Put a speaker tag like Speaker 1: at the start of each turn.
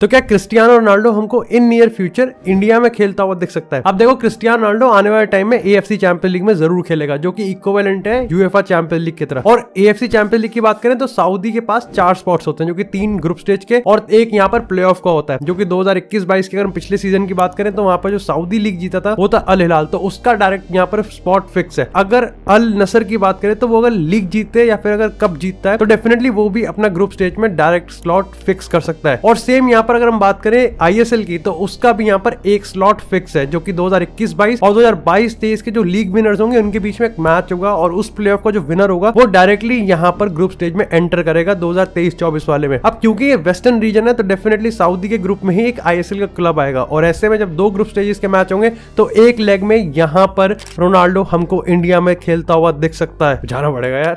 Speaker 1: तो क्या Cristiano Ronaldo हमको इन नियर फ्यूचर इंडिया में खेलता हुआ दिख सकता है अब देखो क्रिस्टियानो रोनाल्डो आने वाले टाइम में एएफसी चैंपियन लीग में जरूर खेलेगा जो कि इक्वेलेंट है यूएफए चैंपियन लीग की तरफ और एएफसी चैंपियन लीग की बात करें तो सऊदी के पास चार स्पॉट्स होते हैं जो की तीन ग्रुप स्टेज के और एक यहाँ पर प्ले का होता है जो की दो हजार इक्कीस बाईस के अगर पिछले सीजन की बात करें तो वहाँ पर जो सऊदी लीग जीता था वो था अल हिलाल तो उसका डायरेक्ट यहाँ पर स्पॉट फिक्स है अगर अल नसर की बात करें तो वो अगर लीग जीते या फिर अगर कप जीतता है तो डेफिनेटली वो भी अपना ग्रुप स्टेज में डायरेक्ट स्लॉट फिक्स कर सकता है और सेम यहाँ यहाँ पर अगर हम बात करें आईएसएल की तो उसका भी यहाँ पर एक स्लॉट फिक्स है जो कि 2021-22 और 2022-23 के जो लीग विनर्स होंगे उनके बीच में एक मैच होगा और उस प्लेऑफ का जो विनर होगा वो डायरेक्टली यहाँ पर ग्रुप स्टेज में एंटर करेगा दो हजार वाले में अब क्योंकि ये वेस्टर्न रीजन है तो डेफिनेटली साउदी के ग्रुप में ही एक आईएसएल का क्लब आएगा और ऐसे में जब दो ग्रुप स्टेजेस के मैच होंगे तो एक लेग में यहाँ पर रोनाल्डो हमको इंडिया में खेलता हुआ दिख सकता है जाना पड़ेगा यार